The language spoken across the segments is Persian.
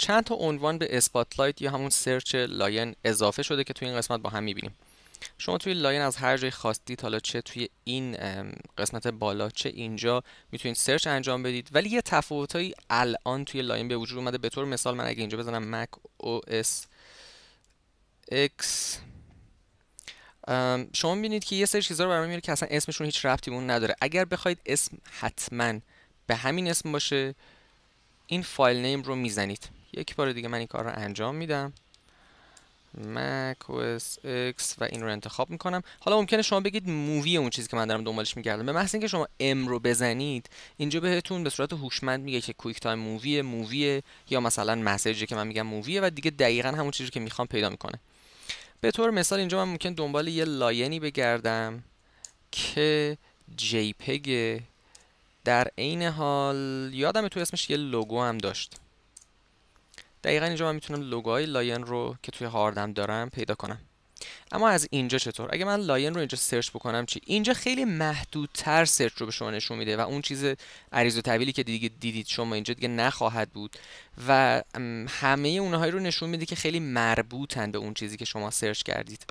چند تا عنوان به اسپاتلایت یا همون سرچ لاین اضافه شده که توی این قسمت با هم میبینیم شما توی لاین از هر جای خواستید حالا چه توی این قسمت بالا چه اینجا میتونید سرچ انجام بدید ولی یه تفاوتایی الان توی لاین به وجود اومده به طور مثال من اگه اینجا بزنم مک او اس شما میبینید که یه سری چیزا رو برام میاره که اصلا اسمشون هیچ ربطی اون نداره اگر بخواید اسم حتما به همین اسم باشه این فایل نیم رو میزنید یک بار دیگه من این کار رو انجام میدم Mac OS X و این رو انتخاب میکنم حالا ممکنه شما بگید مووی اون چیزی که من دارم دنبالش میگردم به محض اینکه شما M رو بزنید اینجا بهتون به صورت هوشمند میگه که کویک تایم مووی مووی یا مثلا مسیجی که من میگم مووی و دیگه دقیقا همون چیزی که میخوام پیدا میکنه به طور مثال اینجا من ممکن دنبال یه لاینی بگردم که جیپگ در عین حال یادم تو اسمش یه لوگو هم داشت دقیقا اینجا من میتونم لوگای لاین رو که توی هاردم دارم پیدا کنم اما از اینجا چطور اگه من لاین رو اینجا سرچ بکنم چی اینجا خیلی محدودتر سرچ رو به شما نشون میده و اون چیز عریض و طویلی که دیگه دیدید شما اینجا دیگه نخواهد بود و همه اونهایی رو نشون میده که خیلی مربوطن به اون چیزی که شما سرچ کردید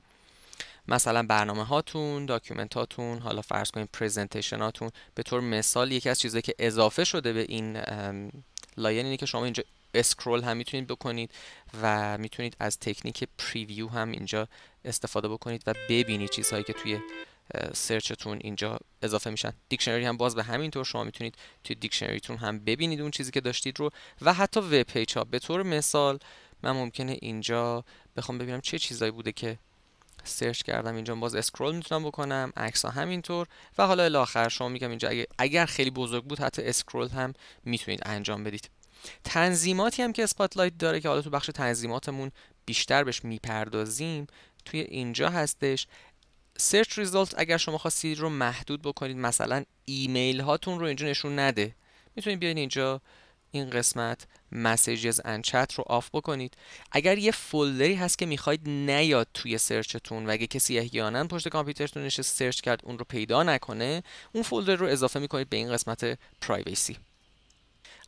مثلا برنامه هاتون، داکیومنت هاتون، حالا فرض کنید پریزنتیشن هاتون به طور مثال یکی از چیزهایی که اضافه شده به این لاین اینه که شما اینجا اسکرول هم میتونید بکنید و میتونید از تکنیک پریویو هم اینجا استفاده بکنید و ببینید چیزهایی که توی سرچتون اینجا اضافه میشن دیکشنری هم باز به همین طور شما میتونید توی دیکشنریتون هم ببینید اون چیزی که داشتید رو و حتی وب پیج ها به طور مثال من ممکنه اینجا بخوام ببینم چه چیزایی بوده که سرچ کردم اینجا باز اسکرول میتونم بکنم عکس ها همینطور و حالا الی شما میگم اینجا اگر خیلی بزرگ بود حتی اسکرول هم میتونید انجام بدید تنظیماتی هم که اسپاتلایت داره که حالا تو بخش تنظیماتمون بیشتر بهش میپردازیم توی اینجا هستش سرچ ریزالت اگر شما خواستید رو محدود بکنید مثلا ایمیل هاتون رو اینجا نشون نده میتونید بیاین اینجا این قسمت مسیجز ان چت رو آف بکنید اگر یه فولدری هست که میخواید نیاد توی سرچتون و اگه کسی احیانا پشت کامپیوترتون نشست سرچ کرد اون رو پیدا نکنه اون فولدر رو اضافه میکنید به این قسمت پرایوسی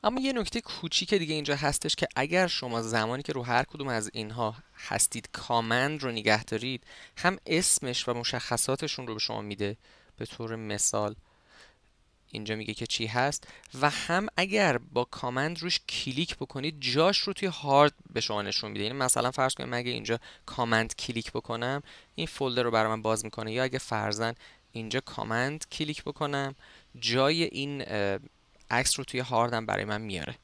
اما یه نکته کوچیک دیگه اینجا هستش که اگر شما زمانی که رو هر کدوم از اینها هستید کامند رو نگه دارید هم اسمش و مشخصاتشون رو به شما میده به طور مثال اینجا میگه که چی هست و هم اگر با کامند روش کلیک بکنید جاش رو توی هارد به شما نشون میده یعنی مثلا فرض کنید من اینجا کامند کلیک بکنم این فولدر رو برای من باز میکنه یا اگه فرزن اینجا کامند کلیک بکنم جای این عکس رو توی هاردم برای من میاره